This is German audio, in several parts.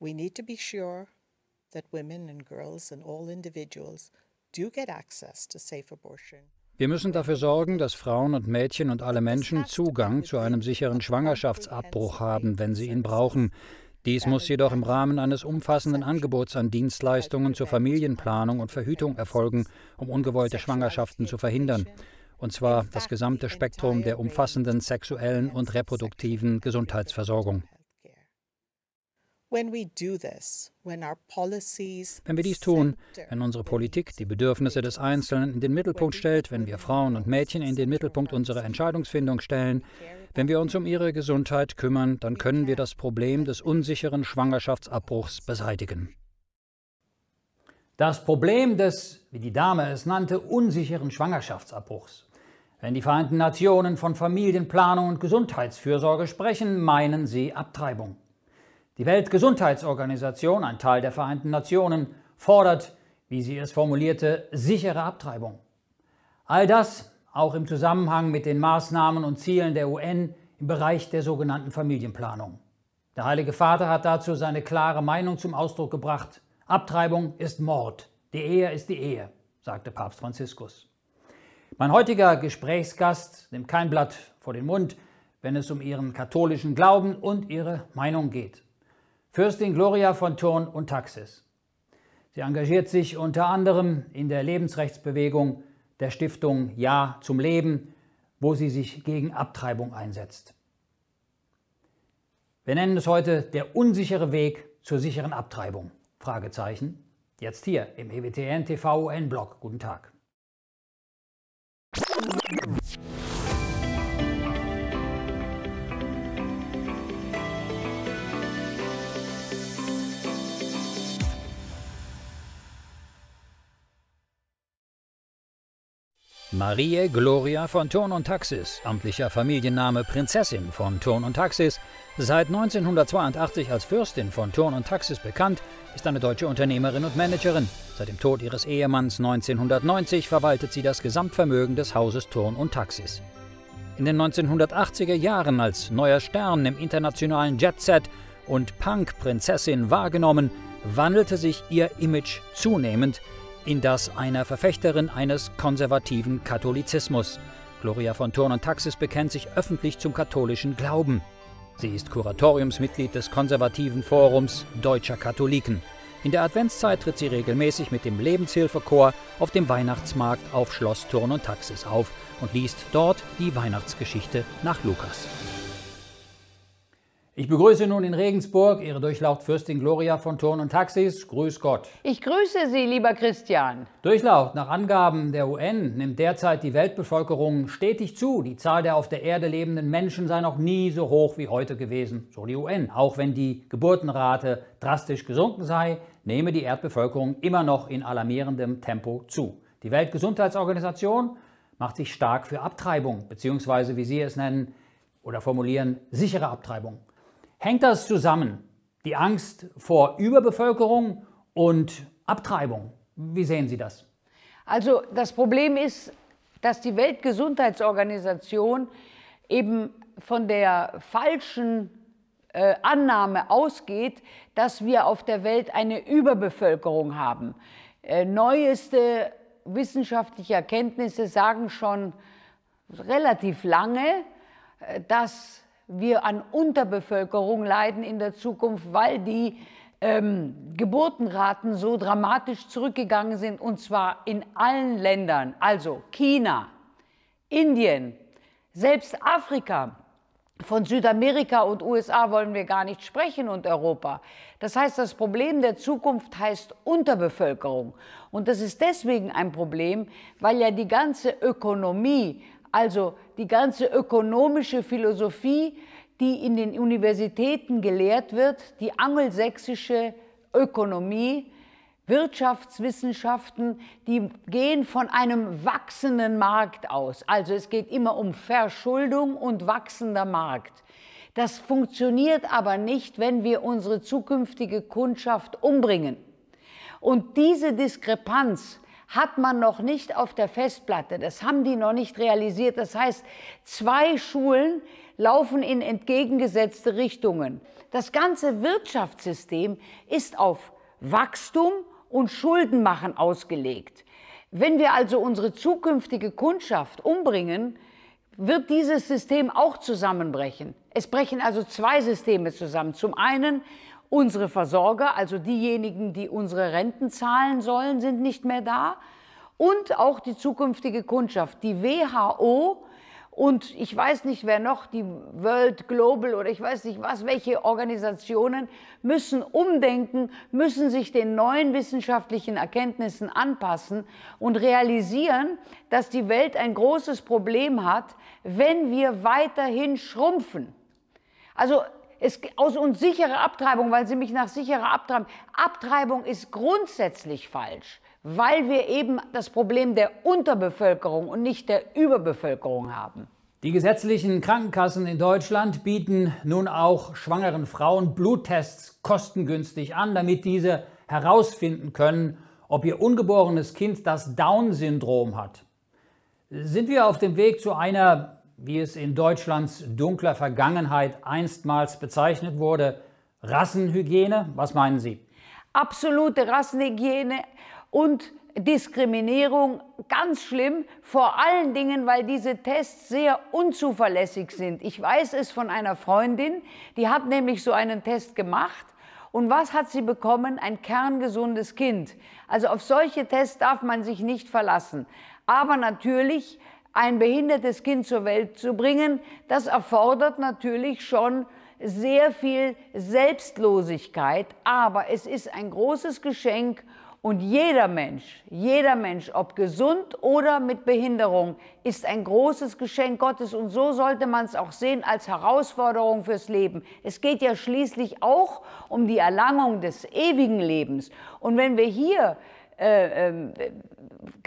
we need to be sure that women and girls and all individuals do get access to safe abortion. Wir müssen dafür sorgen, dass Frauen und Mädchen und alle Menschen Zugang zu einem sicheren Schwangerschaftsabbruch haben, wenn sie ihn brauchen. Dies muss jedoch im Rahmen eines umfassenden Angebots an Dienstleistungen zur Familienplanung und Verhütung erfolgen, um ungewollte Schwangerschaften zu verhindern. Und zwar das gesamte Spektrum der umfassenden sexuellen und reproduktiven Gesundheitsversorgung. Wenn wir dies tun, wenn unsere Politik die Bedürfnisse des Einzelnen in den Mittelpunkt stellt, wenn wir Frauen und Mädchen in den Mittelpunkt unserer Entscheidungsfindung stellen, wenn wir uns um ihre Gesundheit kümmern, dann können wir das Problem des unsicheren Schwangerschaftsabbruchs beseitigen. Das Problem des, wie die Dame es nannte, unsicheren Schwangerschaftsabbruchs. Wenn die Vereinten Nationen von Familienplanung und Gesundheitsfürsorge sprechen, meinen sie Abtreibung. Die Weltgesundheitsorganisation, ein Teil der Vereinten Nationen, fordert, wie sie es formulierte, sichere Abtreibung. All das auch im Zusammenhang mit den Maßnahmen und Zielen der UN im Bereich der sogenannten Familienplanung. Der Heilige Vater hat dazu seine klare Meinung zum Ausdruck gebracht. Abtreibung ist Mord, die Ehe ist die Ehe, sagte Papst Franziskus. Mein heutiger Gesprächsgast nimmt kein Blatt vor den Mund, wenn es um ihren katholischen Glauben und ihre Meinung geht. Fürstin Gloria von Thurn und Taxis. Sie engagiert sich unter anderem in der Lebensrechtsbewegung der Stiftung Ja zum Leben, wo sie sich gegen Abtreibung einsetzt. Wir nennen es heute der unsichere Weg zur sicheren Abtreibung. Fragezeichen. Jetzt hier im EWTN TV UN Blog. Guten Tag. Marie Gloria von Turn und Taxis, amtlicher Familienname Prinzessin von Turn und Taxis, seit 1982 als Fürstin von Turn und Taxis bekannt, ist eine deutsche Unternehmerin und Managerin. Seit dem Tod ihres Ehemanns 1990 verwaltet sie das Gesamtvermögen des Hauses Turn und Taxis. In den 1980er Jahren als neuer Stern im internationalen Jetset und Punk-Prinzessin wahrgenommen, wandelte sich ihr Image zunehmend in das einer Verfechterin eines konservativen Katholizismus. Gloria von Thurn und Taxis bekennt sich öffentlich zum katholischen Glauben. Sie ist Kuratoriumsmitglied des konservativen Forums Deutscher Katholiken. In der Adventszeit tritt sie regelmäßig mit dem Lebenshilfechor auf dem Weihnachtsmarkt auf Schloss Thurn und Taxis auf und liest dort die Weihnachtsgeschichte nach Lukas. Ich begrüße nun in Regensburg Ihre Durchlaucht Fürstin Gloria von Turn und Taxis. Grüß Gott. Ich grüße Sie, lieber Christian. Durchlaucht, nach Angaben der UN nimmt derzeit die Weltbevölkerung stetig zu. Die Zahl der auf der Erde lebenden Menschen sei noch nie so hoch wie heute gewesen, so die UN. Auch wenn die Geburtenrate drastisch gesunken sei, nehme die Erdbevölkerung immer noch in alarmierendem Tempo zu. Die Weltgesundheitsorganisation macht sich stark für Abtreibung, beziehungsweise, wie Sie es nennen oder formulieren, sichere Abtreibung hängt das zusammen? Die Angst vor Überbevölkerung und Abtreibung. Wie sehen Sie das? Also das Problem ist, dass die Weltgesundheitsorganisation eben von der falschen äh, Annahme ausgeht, dass wir auf der Welt eine Überbevölkerung haben. Äh, neueste wissenschaftliche Erkenntnisse sagen schon relativ lange, äh, dass wir an Unterbevölkerung leiden in der Zukunft, weil die ähm, Geburtenraten so dramatisch zurückgegangen sind, und zwar in allen Ländern, also China, Indien, selbst Afrika. Von Südamerika und USA wollen wir gar nicht sprechen und Europa. Das heißt, das Problem der Zukunft heißt Unterbevölkerung. Und das ist deswegen ein Problem, weil ja die ganze Ökonomie also die ganze ökonomische Philosophie, die in den Universitäten gelehrt wird, die angelsächsische Ökonomie, Wirtschaftswissenschaften, die gehen von einem wachsenden Markt aus. Also es geht immer um Verschuldung und wachsender Markt. Das funktioniert aber nicht, wenn wir unsere zukünftige Kundschaft umbringen. Und diese Diskrepanz, hat man noch nicht auf der Festplatte. Das haben die noch nicht realisiert. Das heißt, zwei Schulen laufen in entgegengesetzte Richtungen. Das ganze Wirtschaftssystem ist auf Wachstum und Schuldenmachen ausgelegt. Wenn wir also unsere zukünftige Kundschaft umbringen, wird dieses System auch zusammenbrechen. Es brechen also zwei Systeme zusammen. Zum einen Unsere Versorger, also diejenigen, die unsere Renten zahlen sollen, sind nicht mehr da. Und auch die zukünftige Kundschaft, die WHO und ich weiß nicht wer noch, die World Global oder ich weiß nicht was, welche Organisationen müssen umdenken, müssen sich den neuen wissenschaftlichen Erkenntnissen anpassen und realisieren, dass die Welt ein großes Problem hat, wenn wir weiterhin schrumpfen. Also es, aus uns Abtreibung, weil Sie mich nach sicherer Abtreibung. Abtreibung ist grundsätzlich falsch, weil wir eben das Problem der Unterbevölkerung und nicht der Überbevölkerung haben. Die gesetzlichen Krankenkassen in Deutschland bieten nun auch schwangeren Frauen Bluttests kostengünstig an, damit diese herausfinden können, ob ihr ungeborenes Kind das Down-Syndrom hat. Sind wir auf dem Weg zu einer wie es in Deutschlands dunkler Vergangenheit einstmals bezeichnet wurde, Rassenhygiene? Was meinen Sie? Absolute Rassenhygiene und Diskriminierung ganz schlimm, vor allen Dingen, weil diese Tests sehr unzuverlässig sind. Ich weiß es von einer Freundin, die hat nämlich so einen Test gemacht und was hat sie bekommen? Ein kerngesundes Kind. Also auf solche Tests darf man sich nicht verlassen. Aber natürlich ein behindertes Kind zur Welt zu bringen, das erfordert natürlich schon sehr viel Selbstlosigkeit, aber es ist ein großes Geschenk und jeder Mensch, jeder Mensch, ob gesund oder mit Behinderung, ist ein großes Geschenk Gottes. Und so sollte man es auch sehen als Herausforderung fürs Leben. Es geht ja schließlich auch um die Erlangung des ewigen Lebens. Und wenn wir hier äh, ähm,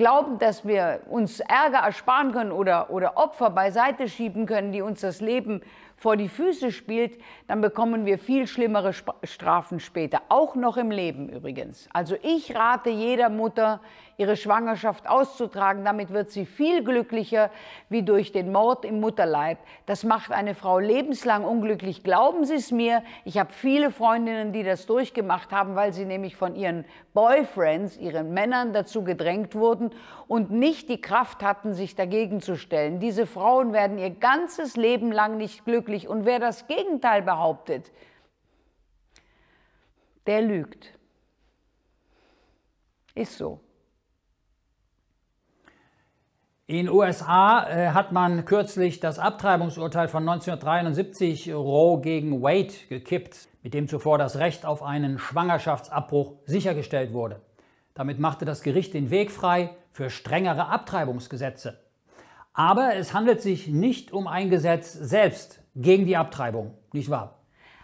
glauben, dass wir uns Ärger ersparen können oder, oder Opfer beiseite schieben können, die uns das Leben vor die Füße spielt, dann bekommen wir viel schlimmere Strafen später, auch noch im Leben übrigens. Also ich rate jeder Mutter, ihre Schwangerschaft auszutragen, damit wird sie viel glücklicher wie durch den Mord im Mutterleib. Das macht eine Frau lebenslang unglücklich, glauben Sie es mir. Ich habe viele Freundinnen, die das durchgemacht haben, weil sie nämlich von ihren Boyfriends, ihren Männern dazu gedrängt wurden, und nicht die Kraft hatten, sich dagegen zu stellen. Diese Frauen werden ihr ganzes Leben lang nicht glücklich. Und wer das Gegenteil behauptet, der lügt. Ist so. In USA äh, hat man kürzlich das Abtreibungsurteil von 1973 Roe gegen Wade gekippt, mit dem zuvor das Recht auf einen Schwangerschaftsabbruch sichergestellt wurde. Damit machte das Gericht den Weg frei für strengere Abtreibungsgesetze. Aber es handelt sich nicht um ein Gesetz selbst gegen die Abtreibung, nicht wahr?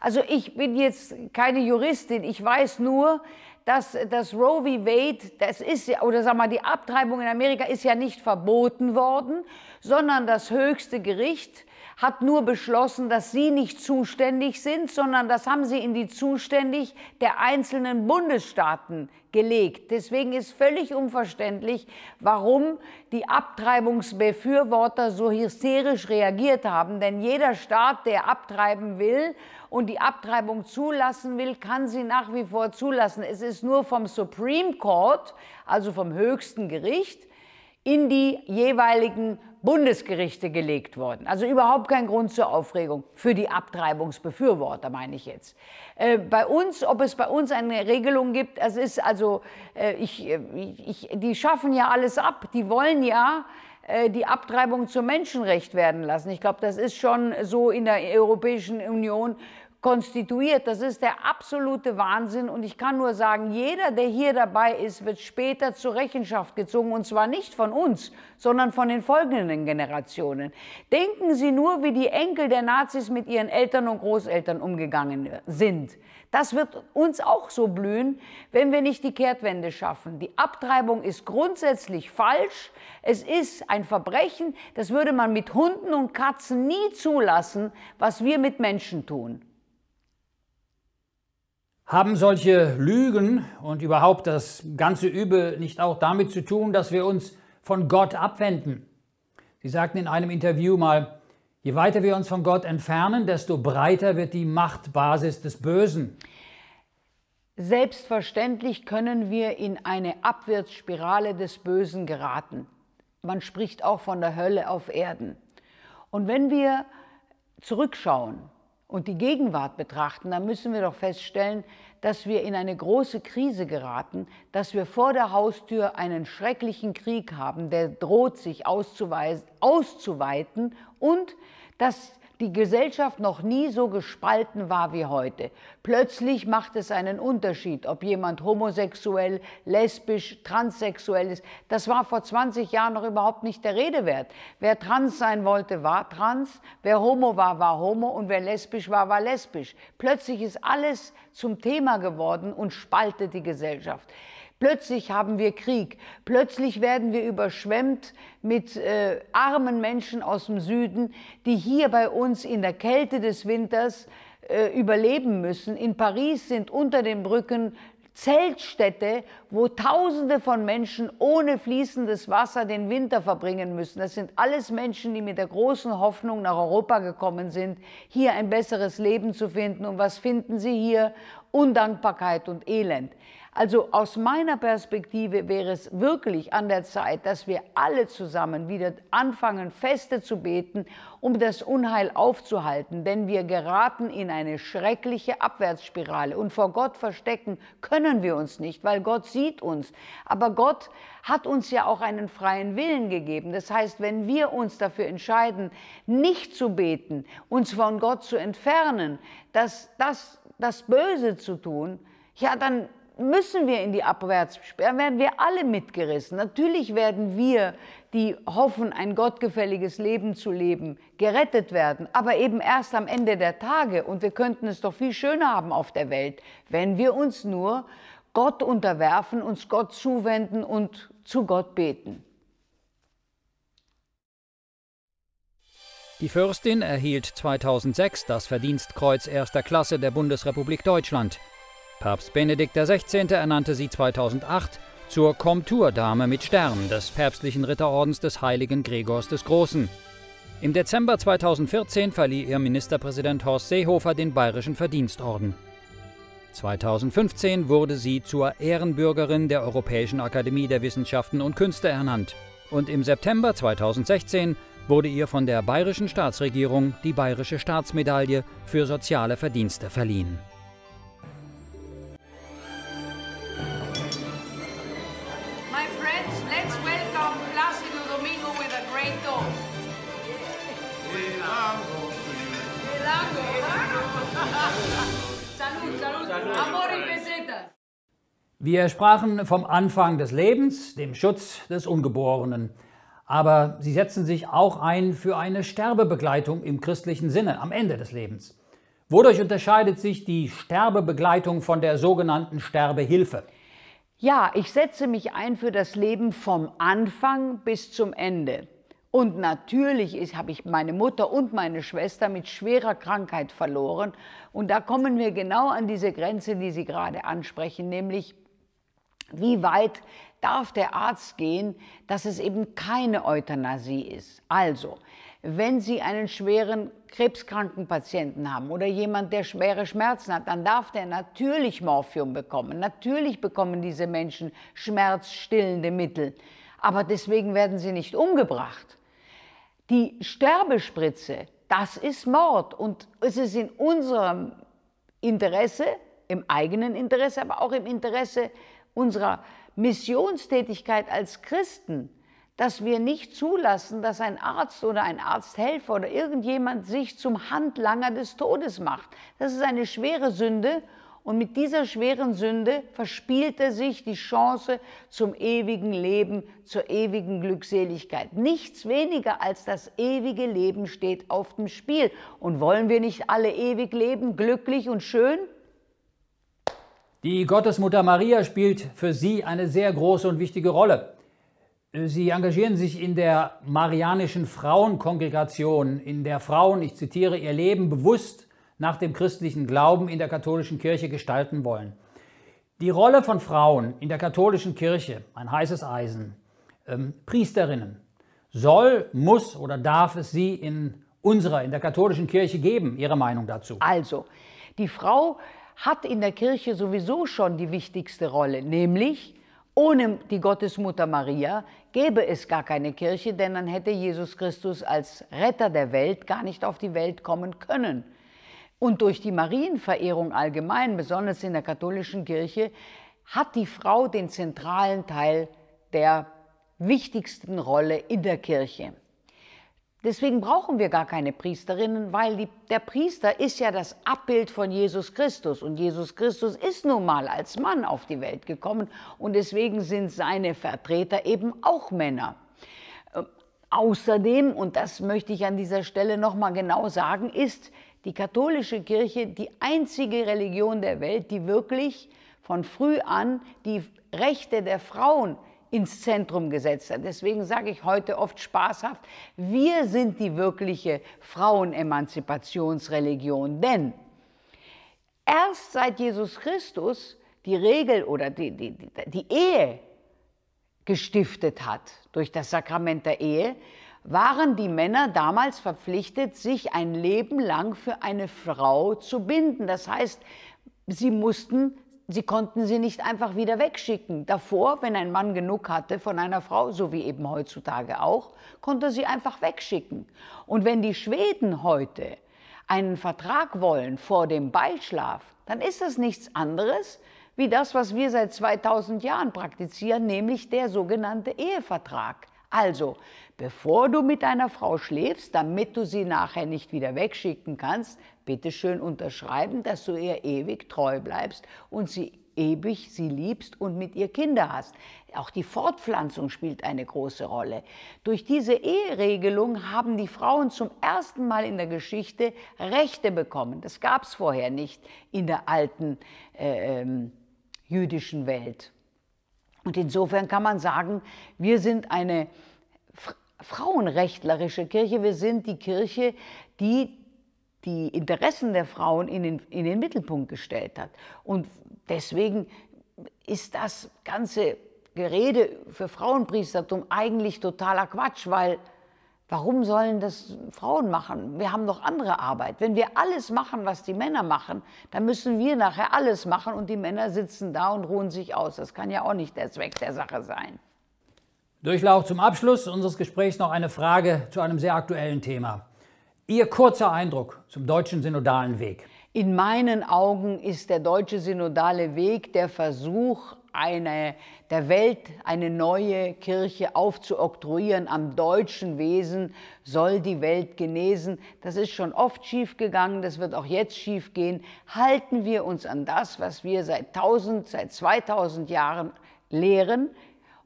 Also ich bin jetzt keine Juristin, ich weiß nur, dass das Roe v. Wade, das ist ja, oder sag mal, die Abtreibung in Amerika ist ja nicht verboten worden, sondern das höchste Gericht hat nur beschlossen, dass sie nicht zuständig sind, sondern das haben sie in die Zuständigkeit der einzelnen Bundesstaaten gelegt. Deswegen ist völlig unverständlich, warum die Abtreibungsbefürworter so hysterisch reagiert haben. Denn jeder Staat, der abtreiben will und die Abtreibung zulassen will, kann sie nach wie vor zulassen. Es ist nur vom Supreme Court, also vom höchsten Gericht, in die jeweiligen Bundesgerichte gelegt worden. Also überhaupt kein Grund zur Aufregung für die Abtreibungsbefürworter, meine ich jetzt. Äh, bei uns, ob es bei uns eine Regelung gibt, es ist also, äh, ich, äh, ich, die schaffen ja alles ab, die wollen ja äh, die Abtreibung zum Menschenrecht werden lassen. Ich glaube, das ist schon so in der Europäischen Union konstituiert. Das ist der absolute Wahnsinn. Und ich kann nur sagen, jeder, der hier dabei ist, wird später zur Rechenschaft gezogen. Und zwar nicht von uns, sondern von den folgenden Generationen. Denken Sie nur, wie die Enkel der Nazis mit ihren Eltern und Großeltern umgegangen sind. Das wird uns auch so blühen, wenn wir nicht die Kehrtwende schaffen. Die Abtreibung ist grundsätzlich falsch. Es ist ein Verbrechen. Das würde man mit Hunden und Katzen nie zulassen, was wir mit Menschen tun. Haben solche Lügen und überhaupt das ganze Übel nicht auch damit zu tun, dass wir uns von Gott abwenden? Sie sagten in einem Interview mal, je weiter wir uns von Gott entfernen, desto breiter wird die Machtbasis des Bösen. Selbstverständlich können wir in eine Abwärtsspirale des Bösen geraten. Man spricht auch von der Hölle auf Erden. Und wenn wir zurückschauen, und die Gegenwart betrachten, dann müssen wir doch feststellen, dass wir in eine große Krise geraten, dass wir vor der Haustür einen schrecklichen Krieg haben, der droht sich auszuweiten und dass die Gesellschaft noch nie so gespalten war wie heute. Plötzlich macht es einen Unterschied, ob jemand homosexuell, lesbisch, transsexuell ist. Das war vor 20 Jahren noch überhaupt nicht der Rede wert. Wer trans sein wollte, war trans, wer homo war, war homo und wer lesbisch war, war lesbisch. Plötzlich ist alles zum Thema geworden und spaltet die Gesellschaft. Plötzlich haben wir Krieg. Plötzlich werden wir überschwemmt mit äh, armen Menschen aus dem Süden, die hier bei uns in der Kälte des Winters äh, überleben müssen. In Paris sind unter den Brücken Zeltstädte, wo Tausende von Menschen ohne fließendes Wasser den Winter verbringen müssen. Das sind alles Menschen, die mit der großen Hoffnung nach Europa gekommen sind, hier ein besseres Leben zu finden. Und was finden sie hier? Undankbarkeit und Elend. Also aus meiner Perspektive wäre es wirklich an der Zeit, dass wir alle zusammen wieder anfangen, Feste zu beten, um das Unheil aufzuhalten, denn wir geraten in eine schreckliche Abwärtsspirale und vor Gott verstecken können wir uns nicht, weil Gott sieht uns. Aber Gott hat uns ja auch einen freien Willen gegeben. Das heißt, wenn wir uns dafür entscheiden, nicht zu beten, uns von Gott zu entfernen, das, das, das Böse zu tun, ja, dann müssen wir in die Abwärtssperre, werden wir alle mitgerissen. Natürlich werden wir, die hoffen, ein gottgefälliges Leben zu leben, gerettet werden, aber eben erst am Ende der Tage. Und wir könnten es doch viel schöner haben auf der Welt, wenn wir uns nur Gott unterwerfen, uns Gott zuwenden und zu Gott beten. Die Fürstin erhielt 2006 das Verdienstkreuz erster Klasse der Bundesrepublik Deutschland. Papst Benedikt XVI. ernannte sie 2008 zur Komturdame mit Stern des päpstlichen Ritterordens des heiligen Gregors des Großen. Im Dezember 2014 verlieh ihr Ministerpräsident Horst Seehofer den Bayerischen Verdienstorden. 2015 wurde sie zur Ehrenbürgerin der Europäischen Akademie der Wissenschaften und Künste ernannt. Und im September 2016 wurde ihr von der bayerischen Staatsregierung die Bayerische Staatsmedaille für soziale Verdienste verliehen. Wir sprachen vom Anfang des Lebens, dem Schutz des Ungeborenen. Aber sie setzen sich auch ein für eine Sterbebegleitung im christlichen Sinne am Ende des Lebens. Wodurch unterscheidet sich die Sterbebegleitung von der sogenannten Sterbehilfe? Ja, ich setze mich ein für das Leben vom Anfang bis zum Ende. Und natürlich habe ich meine Mutter und meine Schwester mit schwerer Krankheit verloren. Und da kommen wir genau an diese Grenze, die Sie gerade ansprechen, nämlich wie weit darf der Arzt gehen, dass es eben keine Euthanasie ist? Also, wenn Sie einen schweren krebskranken Patienten haben oder jemand, der schwere Schmerzen hat, dann darf der natürlich Morphium bekommen. Natürlich bekommen diese Menschen schmerzstillende Mittel. Aber deswegen werden sie nicht umgebracht. Die Sterbespritze, das ist Mord. Und es ist in unserem Interesse, im eigenen Interesse, aber auch im Interesse unserer Missionstätigkeit als Christen, dass wir nicht zulassen, dass ein Arzt oder ein Arzthelfer oder irgendjemand sich zum Handlanger des Todes macht. Das ist eine schwere Sünde und mit dieser schweren Sünde verspielt er sich die Chance zum ewigen Leben, zur ewigen Glückseligkeit. Nichts weniger als das ewige Leben steht auf dem Spiel. Und wollen wir nicht alle ewig leben, glücklich und schön? Die Gottesmutter Maria spielt für Sie eine sehr große und wichtige Rolle. Sie engagieren sich in der Marianischen Frauenkongregation, in der Frauen, ich zitiere, ihr Leben bewusst nach dem christlichen Glauben in der katholischen Kirche gestalten wollen. Die Rolle von Frauen in der katholischen Kirche, ein heißes Eisen, ähm, Priesterinnen, soll, muss oder darf es sie in unserer, in der katholischen Kirche geben? Ihre Meinung dazu? Also, die Frau hat in der Kirche sowieso schon die wichtigste Rolle, nämlich ohne die Gottesmutter Maria gäbe es gar keine Kirche, denn dann hätte Jesus Christus als Retter der Welt gar nicht auf die Welt kommen können. Und durch die Marienverehrung allgemein, besonders in der katholischen Kirche, hat die Frau den zentralen Teil der wichtigsten Rolle in der Kirche. Deswegen brauchen wir gar keine Priesterinnen, weil die, der Priester ist ja das Abbild von Jesus Christus. Und Jesus Christus ist nun mal als Mann auf die Welt gekommen und deswegen sind seine Vertreter eben auch Männer. Ähm, außerdem, und das möchte ich an dieser Stelle nochmal genau sagen, ist die katholische Kirche die einzige Religion der Welt, die wirklich von früh an die Rechte der Frauen ins Zentrum gesetzt hat. Deswegen sage ich heute oft spaßhaft, wir sind die wirkliche Frauenemanzipationsreligion. Denn erst seit Jesus Christus die Regel oder die, die, die Ehe gestiftet hat durch das Sakrament der Ehe, waren die Männer damals verpflichtet, sich ein Leben lang für eine Frau zu binden. Das heißt, sie mussten sie konnten sie nicht einfach wieder wegschicken. Davor, wenn ein Mann genug hatte von einer Frau, so wie eben heutzutage auch, konnte sie einfach wegschicken. Und wenn die Schweden heute einen Vertrag wollen vor dem Beischlaf, dann ist das nichts anderes wie das, was wir seit 2000 Jahren praktizieren, nämlich der sogenannte Ehevertrag. Also, bevor du mit deiner Frau schläfst, damit du sie nachher nicht wieder wegschicken kannst, bitte schön unterschreiben, dass du ihr ewig treu bleibst und sie ewig sie liebst und mit ihr Kinder hast. Auch die Fortpflanzung spielt eine große Rolle. Durch diese Eheregelung haben die Frauen zum ersten Mal in der Geschichte Rechte bekommen. Das gab es vorher nicht in der alten äh, ähm, jüdischen Welt. Und insofern kann man sagen, wir sind eine frauenrechtlerische Kirche, wir sind die Kirche, die die Interessen der Frauen in den, in den Mittelpunkt gestellt hat. Und deswegen ist das ganze Gerede für Frauenpriestertum eigentlich totaler Quatsch, weil warum sollen das Frauen machen? Wir haben noch andere Arbeit. Wenn wir alles machen, was die Männer machen, dann müssen wir nachher alles machen und die Männer sitzen da und ruhen sich aus. Das kann ja auch nicht der Zweck der Sache sein. Durchlaucht zum Abschluss unseres Gesprächs noch eine Frage zu einem sehr aktuellen Thema. Ihr kurzer Eindruck zum deutschen synodalen Weg. In meinen Augen ist der deutsche synodale Weg der Versuch, eine, der Welt eine neue Kirche aufzuoktroyieren. Am deutschen Wesen soll die Welt genesen. Das ist schon oft schiefgegangen, das wird auch jetzt schiefgehen. Halten wir uns an das, was wir seit 1000, seit 2000 Jahren lehren,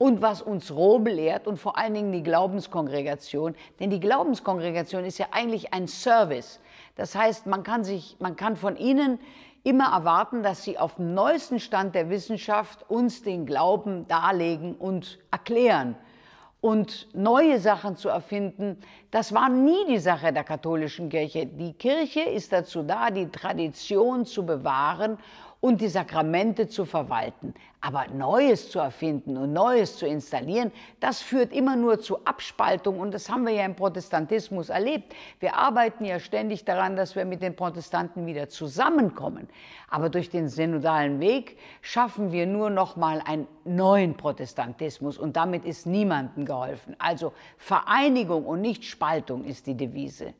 und was uns Rom lehrt und vor allen Dingen die Glaubenskongregation. Denn die Glaubenskongregation ist ja eigentlich ein Service. Das heißt, man kann, sich, man kann von ihnen immer erwarten, dass sie auf dem neuesten Stand der Wissenschaft uns den Glauben darlegen und erklären. Und neue Sachen zu erfinden, das war nie die Sache der katholischen Kirche. Die Kirche ist dazu da, die Tradition zu bewahren und die Sakramente zu verwalten. Aber Neues zu erfinden und Neues zu installieren, das führt immer nur zu Abspaltung und das haben wir ja im Protestantismus erlebt. Wir arbeiten ja ständig daran, dass wir mit den Protestanten wieder zusammenkommen. Aber durch den synodalen Weg schaffen wir nur noch mal einen neuen Protestantismus und damit ist niemandem geholfen. Also Vereinigung und nicht Spaltung ist die Devise.